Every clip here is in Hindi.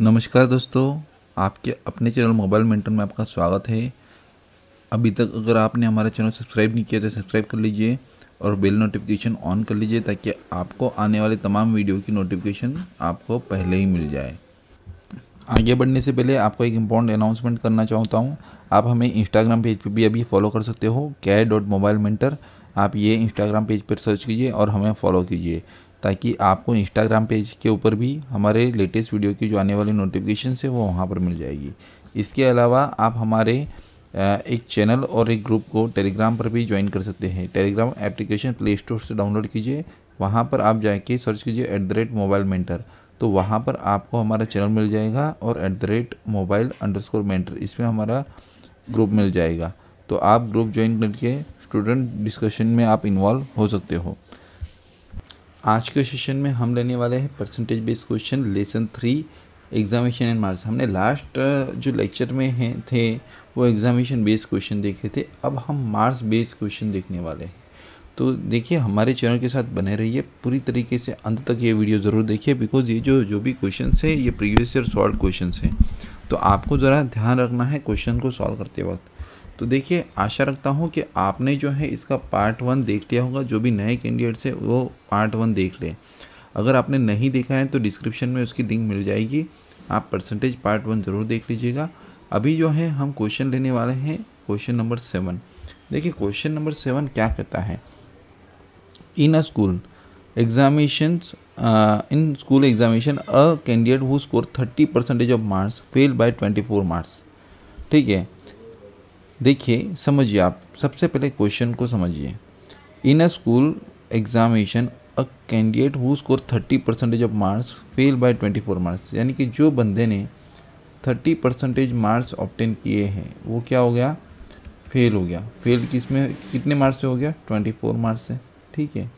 नमस्कार दोस्तों आपके अपने चैनल मोबाइल मेंटन में आपका स्वागत है अभी तक अगर आपने हमारा चैनल सब्सक्राइब नहीं किया तो सब्सक्राइब कर लीजिए और बेल नोटिफिकेशन ऑन कर लीजिए ताकि आपको आने वाले तमाम वीडियो की नोटिफिकेशन आपको पहले ही मिल जाए आगे बढ़ने से पहले आपको एक इम्पॉर्टेंट अनाउंसमेंट करना चाहता हूँ आप हमें इंस्टाग्राम पेज पर भी अभी फॉलो कर सकते हो कै डॉट मोबाइल मेंटर आप ये इंस्टाग्राम पेज पर सर्च कीजिए और हमें फॉलो कीजिए ताकि आपको इंस्टाग्राम पेज के ऊपर भी हमारे लेटेस्ट वीडियो की जो आने वाली नोटिफिकेशन है वो वहाँ पर मिल जाएगी इसके अलावा आप हमारे एक चैनल और एक ग्रुप को टेलीग्राम पर भी ज्वाइन कर सकते हैं टेलीग्राम एप्लीकेशन प्ले स्टोर से डाउनलोड कीजिए वहाँ पर आप जाके सर्च कीजिए at the rate mobile mentor तो वहाँ पर आपको हमारा चैनल मिल जाएगा और at the rate mobile underscore mentor इसमें हमारा ग्रुप मिल जाएगा तो आप ग्रुप ज्वाइन करके स्टूडेंट डिस्कशन में आप इन्वॉल्व हो सकते हो आज के सेशन में हम लेने वाले हैं percentage based question lesson three examination and marks हमने लास्ट जो लेक्चर में हैं थे वो एग्जामिनेशन बेस्ड क्वेश्चन देखे थे अब हम मार्क्स बेस्ड क्वेश्चन देखने वाले हैं तो देखिए हमारे चैनल के साथ बने रहिए पूरी तरीके से अंत तक ये वीडियो ज़रूर देखिए बिकॉज ये जो जो भी क्वेश्चन है ये प्रीवियस ईयर सॉल्व क्वेश्चन हैं तो आपको ज़रा ध्यान रखना है क्वेश्चन को सॉल्व करते वक्त तो देखिए आशा रखता हूँ कि आपने जो है इसका पार्ट वन देख लिया होगा जो भी नए कैंडिडेट्स है वो पार्ट वन देख लें अगर आपने नहीं देखा है तो डिस्क्रिप्शन में उसकी लिंक मिल जाएगी आप परसेंटेज पार्ट वन ज़रूर देख लीजिएगा अभी जो है हम क्वेश्चन लेने वाले हैं क्वेश्चन नंबर सेवन देखिए क्वेश्चन नंबर सेवन क्या कहता है in a school examination in school examination a candidate who score thirty percentage of marks fail by twenty four marks ठीक है देखिए समझिए आप सबसे पहले क्वेश्चन को समझिए in a school examination a candidate who score thirty percentage of marks fail by twenty four marks यानी कि जो बंदे ने थर्टी परसेंटेज मार्क्स ऑप्टेन किए हैं वो क्या हो गया फेल हो गया फेल किस में कितने मार्क्स से हो गया ट्वेंटी फोर मार्क्स से ठीक है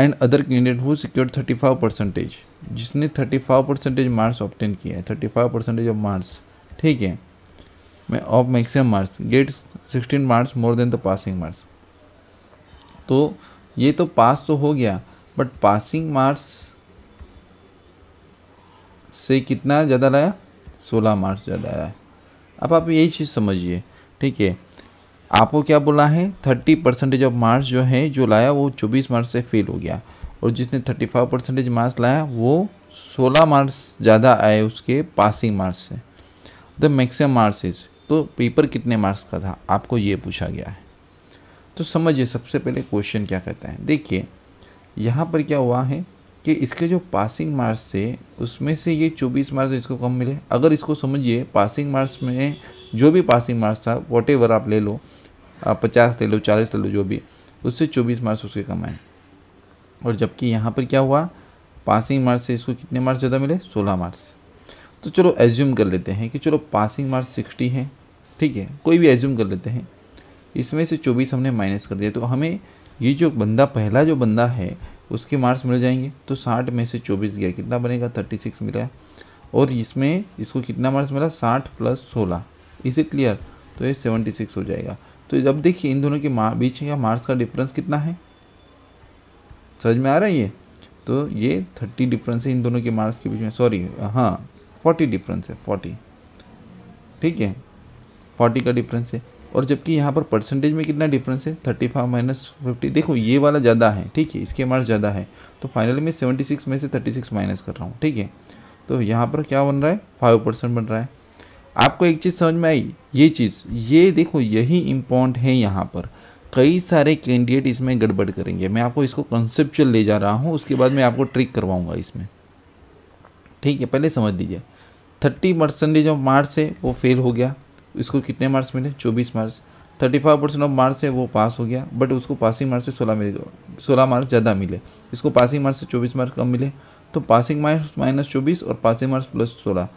and other candidate who secure thirty five percentage जिसने thirty five percentage marks obtain किया है thirty five percentage of marks ठीक है of maximum marks get sixteen marks more than the passing marks तो ये तो पास तो हो गया बट पासिंग मार्क्स से कितना ज़्यादा लाया सोलह मार्क्स ज़्यादा आया अब आप यही चीज़ समझिए ठीक है आपको क्या बोला है थर्टी परसेंटेज ऑफ मार्क्स जो है जो लाया वो चौबीस मार्क्स से फेल हो गया और जिसने थर्टी फाइव परसेंटेज मार्क्स लाया वो सोलह मार्क्स ज़्यादा आए उसके पासिंग मार्क्स से द मैक्सिमम मार्क्स इज़ तो पेपर कितने मार्क्स का था आपको ये पूछा गया है तो समझिए सबसे पहले क्वेश्चन क्या कहता है देखिए यहाँ पर क्या हुआ है कि इसके जो पासिंग मार्क्स थे उसमें से ये 24 मार्क्स इसको कम मिले अगर इसको समझिए पासिंग मार्क्स में जो भी पासिंग मार्क्स था वॉट एवर आप ले लो पचास ले लो चालीस ले लो जो भी उससे चौबीस मार्क्स उसके कम आए और जबकि यहाँ पर क्या हुआ पासिंग मार्क्स से इसको कितने मार्क्स ज़्यादा मिले सोलह मार्क्स तो चलो एज्यूम कर लेते हैं कि चलो पासिंग मार्क्स सिक्सटी है ठीक है कोई भी एज्यूम कर लेते हैं इसमें से चौबीस हमने माइनस कर दिया तो हमें ये जो बंदा पहला जो बंदा है उसके मार्क्स मिल जाएंगे तो साठ में से चौबीस गया कितना बनेगा थर्टी सिक्स मिला है और इसमें इसको कितना मार्क्स मिला साठ प्लस सोलह इसे क्लियर तो ये सेवेंटी सिक्स हो जाएगा तो जब देखिए इन दोनों के बीच का मार्क्स का डिफरेंस कितना है समझ में आ रहा है ये तो ये थर्टी डिफरेंस है इन दोनों के मार्क्स के बीच में सॉरी हाँ फोर्टी डिफरेंस है फोर्टी ठीक है फोर्टी का डिफरेंस है और जबकि यहाँ पर परसेंटेज में कितना डिफरेंस है थर्टी फाइव माइनस फिफ्टी देखो ये वाला ज़्यादा है ठीक है इसके मार्क्स ज़्यादा है तो फाइनली मैं सेवेंटी सिक्स में से थर्टी सिक्स माइनस कर रहा हूँ ठीक है तो यहाँ पर क्या बन रहा है फाइव परसेंट बन रहा है आपको एक चीज़ समझ में आई ये चीज़ ये देखो यही इम्पोर्टेंट है यहाँ पर कई सारे कैंडिडेट इसमें गड़बड़ करेंगे मैं आपको इसको कंसेप्चुअल ले जा रहा हूँ उसके बाद मैं आपको ट्रिक करवाऊँगा इसमें ठीक है पहले समझ लीजिए थर्टी परसेंटेज ऑफ मार्क्स है वो फेल हो गया इसको कितने मार्क्स मिले चौबीस marks thirty five percent of marks है वो पास हो गया बट उसको पासिंग मार्क्स से सोलह मिले सोलह मार्क्स ज़्यादा मिले इसको पासिंग मार्क्स से चौबीस मार्क्स कम मिले तो पासिंग मार्क्स माइनस चौबीस और पासिंग मार्क्स प्लस सोलह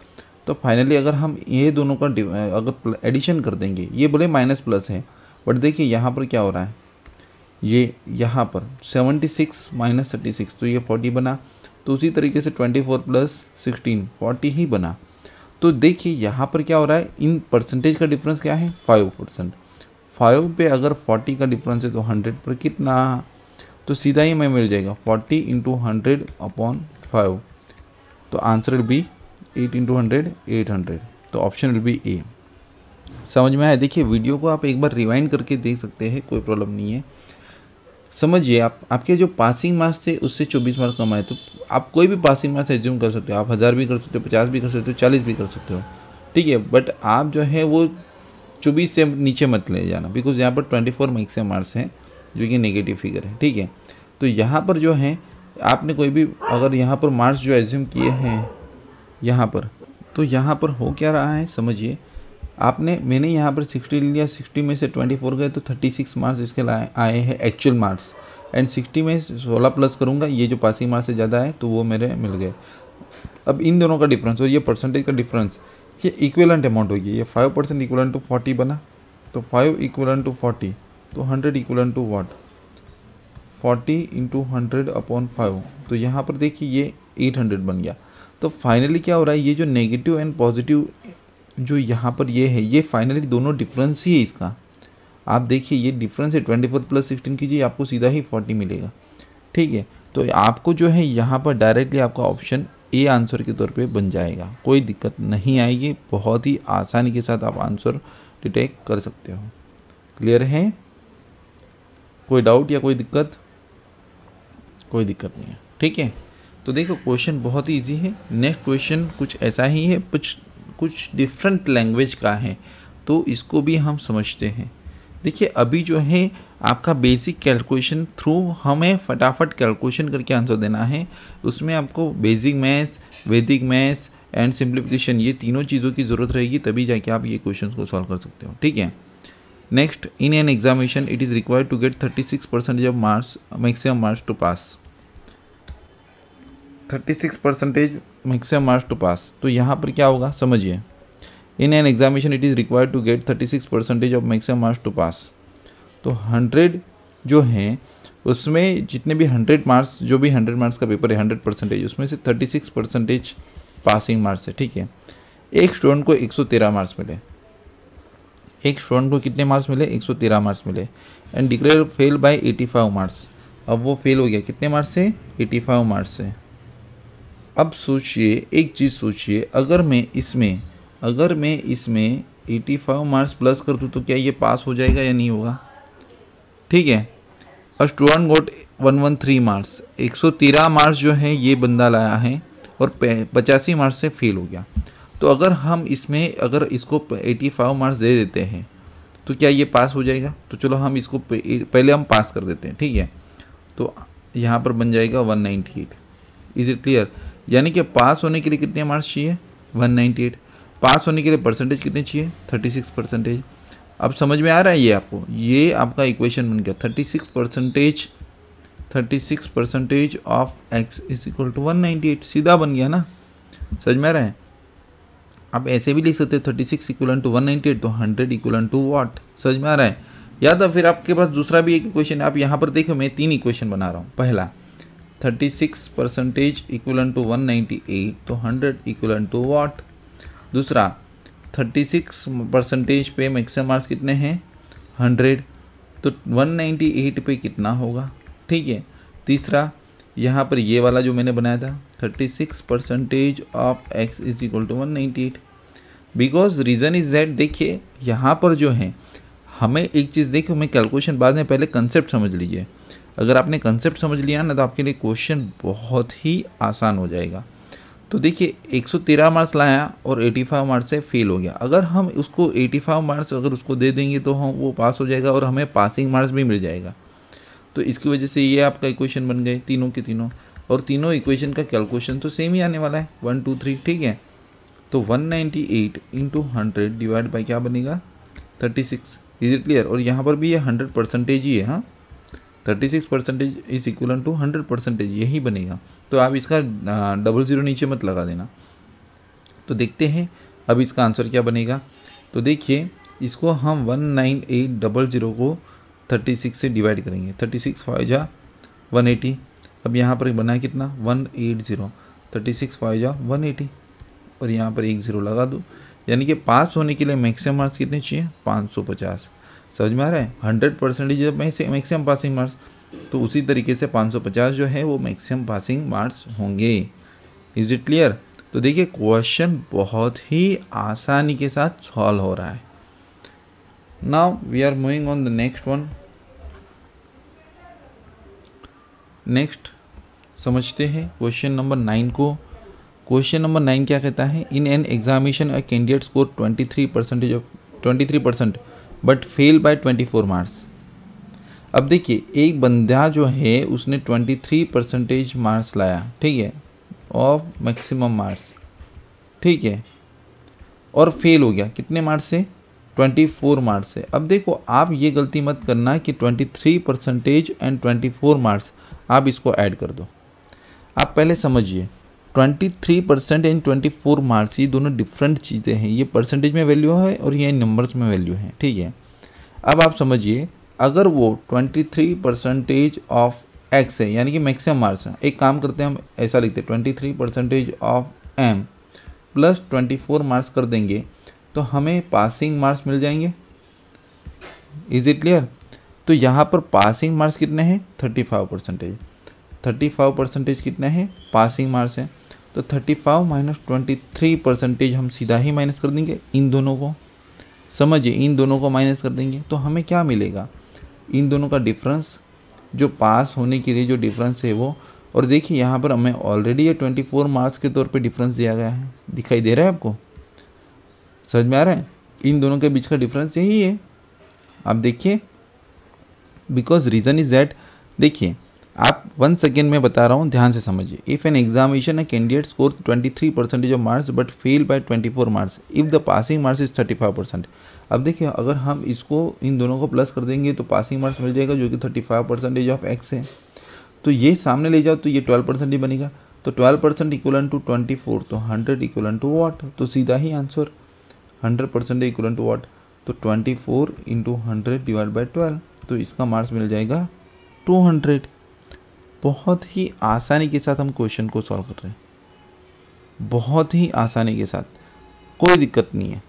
तो फाइनली अगर हम ये दोनों का अगर एडिशन कर देंगे ये बोले माइनस प्लस है बट देखिए यहाँ पर क्या हो रहा है ये यहाँ पर seventy six minus thirty six तो ये फोर्टी बना तो उसी तरीके से twenty four plus sixteen forty ही बना तो देखिए यहाँ पर क्या हो रहा है इन परसेंटेज का डिफरेंस क्या है फाइव परसेंट फाइव पे अगर फोर्टी का डिफरेंस है तो हंड्रेड पर कितना तो सीधा ही हमें मिल जाएगा forty into hundred upon five तो answer will be eight into hundred eight hundred तो ऑप्शन विल बी ए समझ में आया देखिए वीडियो को आप एक बार रिवाइंड करके देख सकते हैं कोई प्रॉब्लम नहीं है समझिए आप आपके जो पासिंग मार्क्स थे उससे चौबीस मार्क्स कम आए तो आप कोई भी पासिंग मार्क्स एज्यूम कर सकते हो आप हज़ार भी कर सकते हो पचास भी कर सकते हो चालीस भी कर सकते हो ठीक है बट आप जो है वो चौबीस से नीचे मत ले जाना बिकॉज यहाँ पर ट्वेंटी फोर मार्क्स से मार्क्स हैं जो कि नेगेटिव फिगर है ठीक है तो यहाँ पर जो है आपने कोई भी अगर यहाँ पर मार्क्स जो एज्यूम किए हैं यहाँ पर तो यहाँ पर हो क्या रहा है समझिए आपने मैंने यहाँ पर सिक्सटी लिया सिक्सटी में से ट्वेंटी फोर गए तो थर्टी सिक्स मार्क्स इसके लाए आए हैं एक्चुअल मार्क्स एंड सिक्सटी में सोलह प्लस करूँगा ये जो पासिंग मार्क्स से ज़्यादा है तो वो मेरे मिल गए अब इन दोनों का डिफरेंस और ये परसेंटेज का डिफरेंस ये इक्वलेंट अमाउंट होगी ये five percent equal to forty बना तो फाइव इक्वलन टू फोर्टी तो hundred equal to what forty into hundred upon five तो यहाँ पर देखिए ये एट हंड्रेड बन गया तो फाइनली क्या हो रहा है ये जो नेगेटिव एंड पॉजिटिव जो यहाँ पर ये है ये फाइनली दोनों डिफरेंस ही है इसका आप देखिए ये डिफरेंस है ट्वेंटी फोर प्लस सिक्सटीन कीजिए आपको सीधा ही फोर्टी मिलेगा ठीक है तो आपको जो है यहाँ पर डायरेक्टली आपका ऑप्शन ए आंसर के तौर पे बन जाएगा कोई दिक्कत नहीं आएगी बहुत ही आसानी के साथ आप आंसर डिटेक्ट कर सकते हो क्लियर है कोई डाउट या कोई दिक्कत कोई दिक्कत नहीं है ठीक है तो देखो क्वेश्चन बहुत ही ईजी है नेक्स्ट क्वेश्चन कुछ ऐसा ही है कुछ कुछ डिफरेंट लैंग्वेज का है तो इसको भी हम समझते हैं देखिए अभी जो है आपका बेसिक कैलकुलेशन थ्रू हमें फटाफट कैलकुलेशन करके आंसर देना है उसमें आपको basic maths Vedic maths and simplification ये तीनों चीज़ों की ज़रूरत रहेगी तभी जाके आप ये क्वेश्चन को सॉल्व कर सकते हो ठीक है next in an examination it is required to get thirty six percentage of marks maximum marks to pass thirty six percentage maximum marks to pass तो यहाँ पर क्या होगा समझिए in an examination it is required to get thirty six percentage of maximum marks to pass तो हंड्रेड जो हैं उसमें जितने भी हंड्रेड मार्क्स जो भी हंड्रेड मार्क्स का पेपर है हंड्रेड परसेंटेज उसमें से thirty six percentage passing marks है ठीक है एक स्टूडेंट को एक सौ तेरह मार्क्स मिले एक स्टूडेंट को कितने मार्क्स मिले एक सौ तेरह मार्क्स मिले and declare fail by eighty five marks अब वो फेल हो गया कितने मार्क्स से एटी फाइव मार्क्स से अब सोचिए एक चीज़ सोचिए अगर मैं इसमें अगर मैं इसमें 85 मार्क्स प्लस कर दूँ तो क्या ये पास हो जाएगा या नहीं होगा ठीक है और स्टूडेंट गोट 113 मार्क्स 113 मार्क्स जो है ये बंदा लाया है और पचासी मार्क्स से फेल हो गया तो अगर हम इसमें अगर इसको 85 मार्क्स दे देते हैं तो क्या ये पास हो जाएगा तो चलो हम इसको पहले हम पास कर देते हैं ठीक है तो यहाँ पर बन जाएगा 198 इज़ इट क्लियर यानी कि पास होने के लिए कितने मार्क्स चाहिए 198 पास होने के लिए परसेंटेज कितने चाहिए 36 परसेंटेज अब समझ में आ रहा है ये आपको ये आपका इक्वेशन बन गया 36 percentage 36 percentage of X is equal to one सीधा बन गया ना समझ में आ रहा है आप ऐसे भी लिख सकते हो thirty six equal to one ninety eight तो हंड्रेड इक्वल टू वॉट समझ में आ रहा है या तो फिर आपके पास दूसरा भी एक इक्वेशन है आप यहाँ पर देखो मैं तीन इक्वेशन बना रहा हूँ पहला thirty six percentage equal to one ninety eight तो हंड्रेड इक्वलन टू वॉट दूसरा थर्टी सिक्स परसेंटेज पे मैक्सिमम मार्क्स कितने हैं हंड्रेड तो वन नाइन्टी एट पे कितना होगा ठीक है तीसरा यहाँ पर ये वाला जो मैंने बनाया था thirty six percentage of X is equal to one ninety eight because reason is that देखिए यहाँ पर जो है हमें एक चीज़ देखिए हमें कैलकुलेशन बाद में पहले कंसेप्ट समझ लीजिए अगर आपने कंसेप्ट समझ लिया ना तो आपके लिए क्वेश्चन बहुत ही आसान हो जाएगा तो देखिए 113 मार्क्स लाया और 85 मार्क्स से फेल हो गया अगर हम उसको 85 मार्क्स अगर उसको दे देंगे तो हम वो पास हो जाएगा और हमें पासिंग मार्क्स भी मिल जाएगा तो इसकी वजह से ये आपका इक्वेशन बन गए तीनों के तीनों और तीनों इक्वेशन का कैलकुलेशन तो सेम ही आने वाला है वन टू थ्री ठीक है तो one ninety eight into hundred divide by क्या बनेगा सिक्स इज इट क्लियर और यहाँ पर भी ये हंड्रेड परसेंटेज ही है हाँ thirty six percentage is equal to hundred percentage यही बनेगा तो आप इसका डबल ज़ीरो नीचे मत लगा देना तो देखते हैं अब इसका आंसर क्या बनेगा तो देखिए इसको हम one nine eight double zero को थर्टी सिक्स से डिवाइड करेंगे थर्टी सिक्स फाइव जा वन एटी अब यहाँ पर बना है कितना one eight zero thirty six five जा वन एटी और यहाँ पर एक ज़ीरो लगा दो यानी कि पास होने के लिए मैक्सिमम मार्क्स कितने चाहिए पाँच सौ पचास समझ में आ रहा है hundred percentage maximum passing marks तो उसी तरीके से 550 जो है वो मैक्सिमम पासिंग मार्क्स होंगे इज इट क्लियर तो देखिए क्वेश्चन बहुत ही आसानी के साथ सॉल्व हो रहा है now we are moving on the next one next समझते हैं क्वेश्चन नंबर नाइन को क्वेश्चन नंबर नाइन क्या कहता है in an examination a candidate score twenty three percentage of twenty three percent but fail by 24 marks अब देखिए एक बंदा जो है उसने 23 परसेंटेज मार्क्स लाया ठीक है ऑफ मैक्सिमम मार्क्स ठीक है और फेल हो गया कितने मार्क्स से 24 मार्क्स से अब देखो आप ये गलती मत करना कि 23 परसेंटेज एंड 24 मार्क्स आप इसको ऐड कर दो आप पहले समझिए 23 परसेंट एंड 24 मार्क्स ये दोनों डिफरेंट चीज़ें हैं ये परसेंटेज में वैल्यू है और ये नंबर्स में वैल्यू है ठीक है अब आप समझिए अगर वो 23 परसेंटेज ऑफ एक्स है यानी कि मैक्सिमम मार्क्स है एक काम करते हैं हम ऐसा लिखते हैं twenty three percentage of M plus twenty four marks कर देंगे तो हमें पासिंग मार्क्स मिल जाएंगे इज इट क्लियर तो यहाँ पर पासिंग मार्क्स कितने हैं thirty five percentage thirty five percentage कितने हैं पासिंग मार्क्स हैं तो thirty five minus twenty three percentage हम सीधा ही माइनस कर देंगे इन दोनों को समझिए इन दोनों को माइनस कर देंगे तो हमें क्या मिलेगा इन दोनों का डिफरेंस जो पास होने के लिए जो डिफरेंस है वो और देखिए यहाँ पर हमें ऑलरेडी ये ट्वेंटी फोर मार्क्स के तौर पे डिफरेंस दिया गया है दिखाई दे रहा है आपको समझ में आ रहा है इन दोनों के बीच का डिफरेंस यही है आप देखिए बिकॉज रीज़न इज़ दैट देखिए आप वन सेकेंड में बता रहा हूँ ध्यान से समझिए if an examination a candidate score 23 percentage of marks but fail by 24 marks if the passing marks is 35 percent अब देखिए अगर हम इसको इन दोनों को प्लस कर देंगे तो पासिंग मार्क्स मिल जाएगा जो कि 35 परसेंटेज ऑफ एक्स है तो ये सामने ले जाओ तो ये ट्वेल्व परसेंट ही बनेगा तो twelve percent equal to twenty four तो हंड्रेड इक्वलन टू वाट तो सीधा ही answer hundred percent equal to what तो twenty four into hundred divide by twelve तो इसका मार्क्स मिल जाएगा टू हंड्रेड बहुत ही आसानी के साथ हम क्वेश्चन को सॉल्व कर रहे हैं बहुत ही आसानी के साथ कोई दिक्कत नहीं है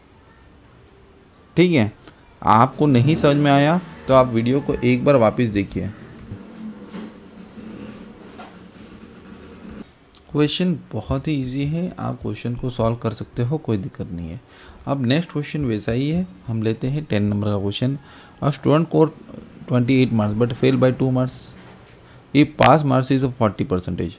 ठीक है आपको नहीं समझ में आया तो आप वीडियो को एक बार वापस देखिए क्वेश्चन बहुत ही इजी है आप क्वेश्चन को सॉल्व कर सकते हो कोई दिक्कत नहीं है अब नेक्स्ट क्वेश्चन वैसा ही है हम लेते हैं टेन नंबर का क्वेश्चन और student score twenty eight marks but fail by two marks ये pass marks is forty percentage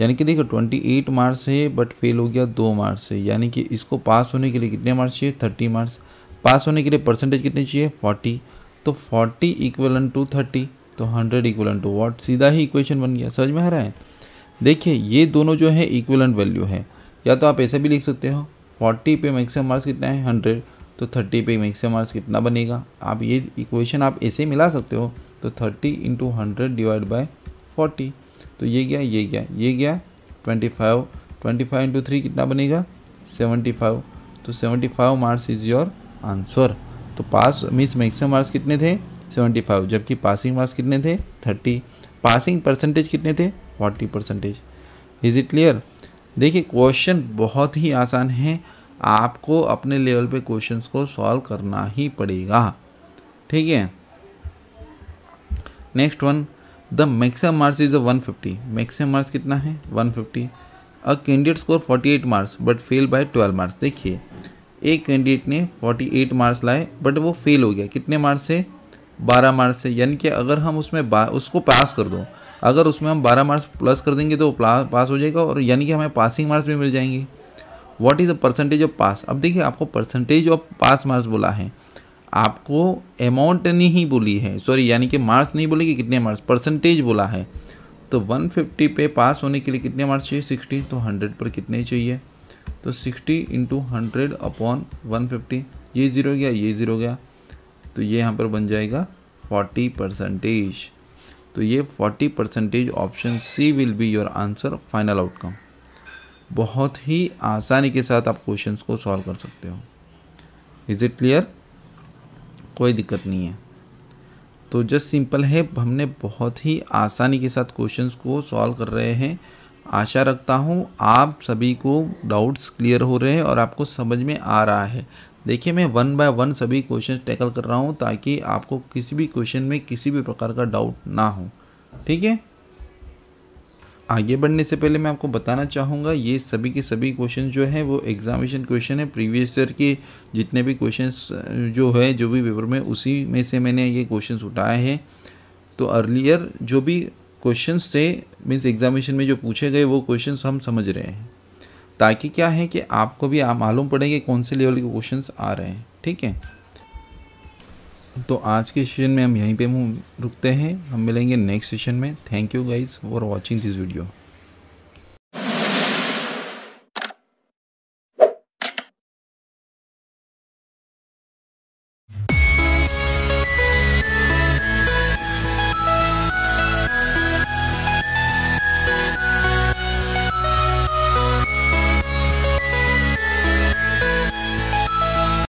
यानी कि देखो ट्वेंटी एट मार्क्स है बट फेल हो गया दो मार्क्स से यानी कि इसको पास होने के लिए कितने मार्क्स चाहिए थर्टी मार्क्स पास होने के लिए परसेंटेज कितने चाहिए फोर्टी तो फोर्टी इक्वलन टू थर्टी तो हंड्रेड इक्वलन टू वॉट सीधा ही इक्वेशन बन गया समझ में आ रहा है देखिए ये दोनों जो है इक्वलन वैल्यू है या तो आप ऐसे भी लिख सकते हो फोर्टी पे मैक्सिमम मार्क्स कितना है हंड्रेड तो थर्टी पे मैक्सिमम मार्क्स कितना बनेगा आप ये इक्वेशन आप ऐसे मिला सकते हो तो thirty into hundred divide by forty तो ये गया ये गया ये गया twenty five twenty five into three कितना बनेगा सेवेंटी फाइव तो seventy five marks is your answer तो पास मीन्स मैक्सिमम मार्क्स कितने थे सेवेंटी फाइव जबकि पासिंग मार्क्स कितने थे थर्टी पासिंग परसेंटेज कितने थे forty percentage is it clear देखिए क्वेश्चन बहुत ही आसान है आपको अपने लेवल पे क्वेश्चंस को सॉल्व करना ही पड़ेगा ठीक है next one the maximum marks is one fifty maximum marks कितना है one fifty a candidate score forty eight marks but fail by twelve marks देखिए एक कैंडिडेट ने फोर्टी एट मार्क्स लाए बट वो फेल हो गया कितने मार्क्स से बारह मार्क्स से यानी कि अगर हम उसमें उसको पास कर दो अगर उसमें हम बारह मार्क्स प्लस कर देंगे तो पास हो जाएगा और यानी कि हमें पासिंग मार्क्स भी मिल जाएंगे what is the percentage of pass अब देखिए आपको परसेंटेज ऑफ पास मार्क्स बोला है आपको अमाउंट नहीं बोली है सॉरी यानी कि मार्क्स नहीं बोली कि कितने मार्क्स परसेंटेज बोला है तो 150 पे पास होने के लिए कितने मार्क्स चाहिए 60 तो 100 पर कितने चाहिए तो 60 इंटू हंड्रेड अपॉन वन ये ज़ीरो गया ये ज़ीरो गया तो ये यहाँ पर बन जाएगा 40 परसेंटेज तो ये 40 percentage option C will be your answer final outcome बहुत ही आसानी के साथ आप क्वेश्चंस को सॉल्व कर सकते हो इज़ इट क्लियर कोई दिक्कत नहीं है तो जस्ट सिंपल है हमने बहुत ही आसानी के साथ क्वेश्चंस को सॉल्व कर रहे हैं आशा रखता हूँ आप सभी को डाउट्स क्लियर हो रहे हैं और आपको समझ में आ रहा है देखिए मैं वन बाय वन सभी क्वेश्चन टैकल कर रहा हूँ ताकि आपको किसी भी क्वेश्चन में किसी भी प्रकार का डाउट ना हो ठीक है आगे बढ़ने से पहले मैं आपको बताना चाहूँगा ये सभी के सभी क्वेश्चन जो हैं वो एग्जामिनेशन क्वेश्चन है प्रीवियस ईयर के जितने भी क्वेश्चन जो है जो भी पेपर में उसी में से मैंने ये क्वेश्चन उठाए हैं तो अर्लियर जो भी क्वेश्चन थे मीन्स एग्जामिनेशन में जो पूछे गए वो क्वेश्चन हम समझ रहे हैं ताकि क्या है कि आपको भी आप मालूम पड़े कि कौन से लेवल के क्वेश्चन आ रहे हैं ठीक है तो आज के सेशन में हम यहीं पे रुकते हैं हम मिलेंगे नेक्स्ट सेशन में thank you guys for watching this video